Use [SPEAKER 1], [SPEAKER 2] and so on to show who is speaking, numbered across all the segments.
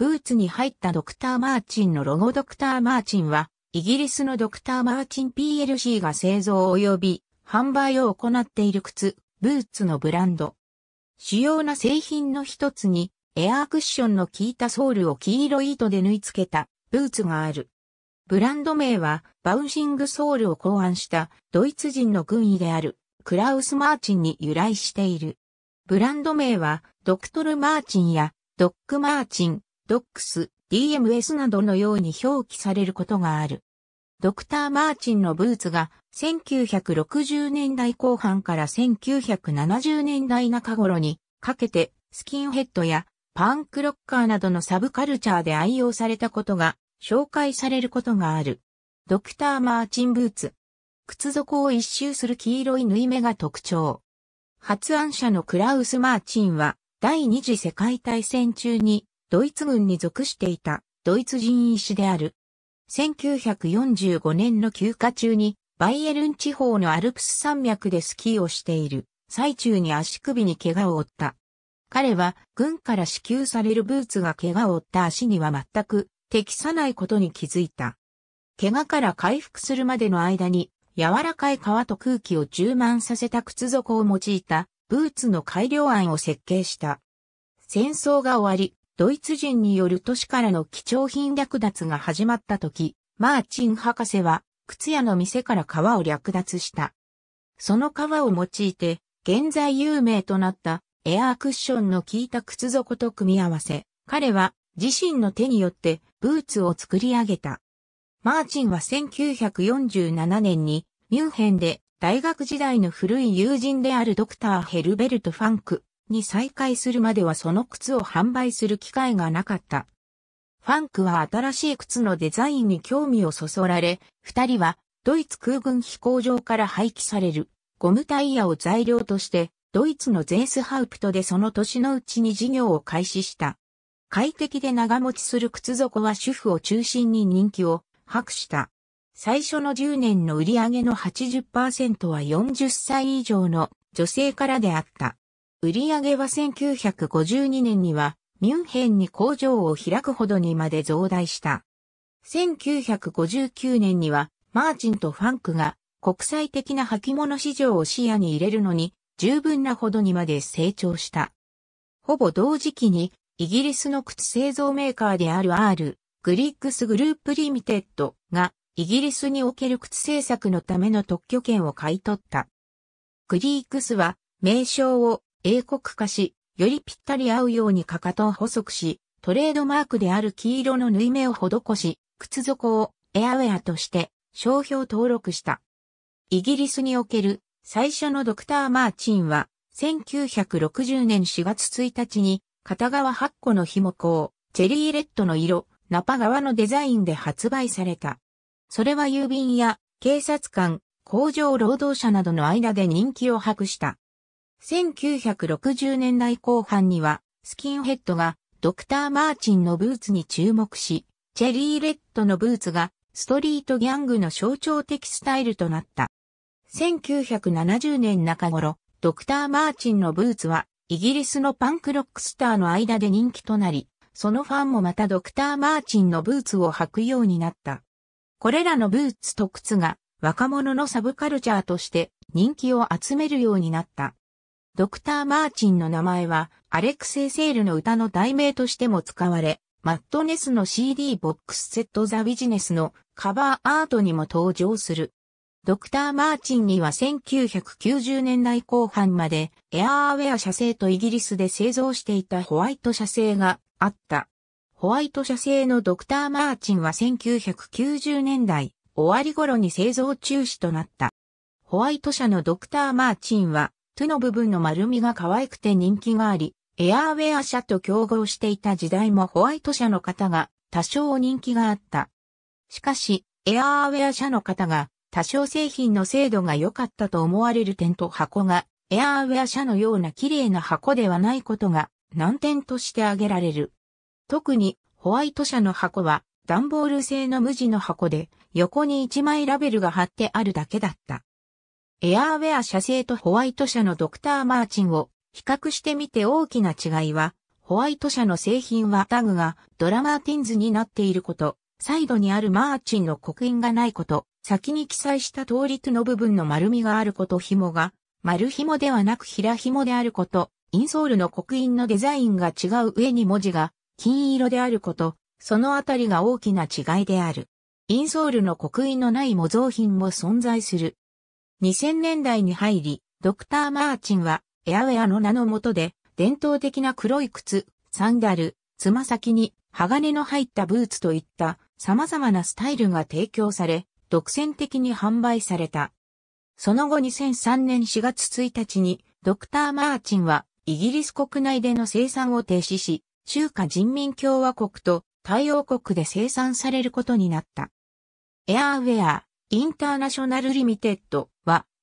[SPEAKER 1] ブーツに入ったドクター・マーチンのロゴドクター・マーチンは、イギリスのドクター・マーチン PLC が製造及び販売を行っている靴、ブーツのブランド。主要な製品の一つに、エアークッションの効いたソールを黄色い糸で縫い付けたブーツがある。ブランド名はバウンシングソールを考案したドイツ人の軍医であるクラウス・マーチンに由来している。ブランド名はドクトル・マーチンやドック・マーチン、ドックス、DMS などのように表記されることがある。ドクター・マーチンのブーツが1960年代後半から1970年代中頃にかけてスキンヘッドやパンクロッカーなどのサブカルチャーで愛用されたことが紹介されることがある。ドクター・マーチンブーツ。靴底を一周する黄色い縫い目が特徴。発案者のクラウス・マーチンは第二次世界大戦中にドイツ軍に属していたドイツ人医師である。1945年の休暇中にバイエルン地方のアルプス山脈でスキーをしている最中に足首に怪我を負った。彼は軍から支給されるブーツが怪我を負った足には全く適さないことに気づいた。怪我から回復するまでの間に柔らかい皮と空気を充満させた靴底を用いたブーツの改良案を設計した。戦争が終わり、ドイツ人による都市からの貴重品略奪が始まった時、マーチン博士は靴屋の店から川を略奪した。その革を用いて、現在有名となったエアークッションの効いた靴底と組み合わせ、彼は自身の手によってブーツを作り上げた。マーチンは1947年にミュンヘンで大学時代の古い友人であるドクターヘルベルト・ファンクに再開するまではその靴を販売する機会がなかった。ファンクは新しい靴のデザインに興味をそそられ、二人はドイツ空軍飛行場から廃棄されるゴムタイヤを材料として、ドイツのゼースハウプトでその年のうちに事業を開始した。快適で長持ちする靴底は主婦を中心に人気を博した。最初の10年の売り上げの80%は40歳以上の女性からであった。売り上げは1952年にはミュンヘンに工場を開くほどにまで増大した。1959年にはマーチンとファンクが国際的な履物市場を視野に入れるのに十分なほどにまで成長した。ほぼ同時期にイギリスの靴製造メーカーである R、グリックスグループリミテッドがイギリスにおける靴製作のための特許権を買い取った。グリークスは名称を英国化し、よりぴったり合うようにかかとを細くし、トレードマークである黄色の縫い目を施し、靴底をエアウェアとして商標登録した。イギリスにおける最初のドクター・マーチンは、1960年4月1日に片側8個の紐をチェリーレッドの色、ナパ側のデザインで発売された。それは郵便や警察官、工場労働者などの間で人気を博した。1960年代後半には、スキンヘッドがドクター・マーチンのブーツに注目し、チェリーレッドのブーツがストリートギャングの象徴的スタイルとなった。1970年中頃、ドクター・マーチンのブーツはイギリスのパンクロックスターの間で人気となり、そのファンもまたドクター・マーチンのブーツを履くようになった。これらのブーツと靴が若者のサブカルチャーとして人気を集めるようになった。ドクター・マーチンの名前は、アレクセイ・セールの歌の題名としても使われ、マッドネスの CD ボックスセット・ザ・ビジネスのカバーアートにも登場する。ドクター・マーチンには1990年代後半までエアーウェア社製とイギリスで製造していたホワイト社製があった。ホワイト社製のドクター・マーチンは1990年代終わり頃に製造中止となった。ホワイト社のドクター・マーチンはトゥの部分の丸みが可愛くて人気があり、エアーウェア社と競合していた時代もホワイト社の方が多少人気があった。しかし、エアーウェア社の方が多少製品の精度が良かったと思われる点と箱が、エアーウェア社のような綺麗な箱ではないことが難点として挙げられる。特にホワイト社の箱は段ボール製の無地の箱で横に1枚ラベルが貼ってあるだけだった。エアーウェア社製とホワイト社のドクターマーチンを比較してみて大きな違いは、ホワイト社の製品はタグがドラマーティンズになっていること、サイドにあるマーチンの刻印がないこと、先に記載した通りとの部分の丸みがあること紐が、丸紐ではなく平紐であること、インソールの刻印のデザインが違う上に文字が金色であること、そのあたりが大きな違いである。インソールの刻印のない模造品も存在する。2000年代に入り、ドクター・マーチンは、エアウェアの名の下で、伝統的な黒い靴、サンダル、つま先に、鋼の入ったブーツといった様々なスタイルが提供され、独占的に販売された。その後2003年4月1日に、ドクター・マーチンは、イギリス国内での生産を停止し、中華人民共和国と太陽国で生産されることになった。エアウェア、インターナショナルリミテッド、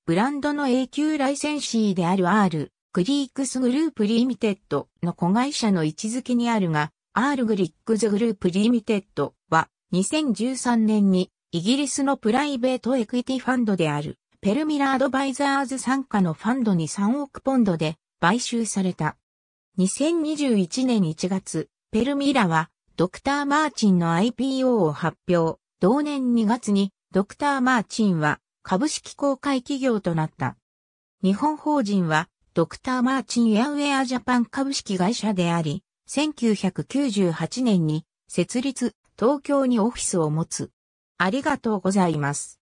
[SPEAKER 1] ブランドの永久ライセンシーである R、グリークスグループリミテッドの子会社の位置づけにあるが、R グリックズグループリミテッドは2013年にイギリスのプライベートエクイティファンドであるペルミラアドバイザーズ参加のファンドに3億ポンドで買収された。2021年1月、ペルミラはドクター・マーチンの IPO を発表。同年2月にドクター・マーチンは株式公開企業となった。日本法人は、ドクター・マーチン・エアウェア・ジャパン株式会社であり、1998年に設立、東京にオフィスを持つ。ありがとうございます。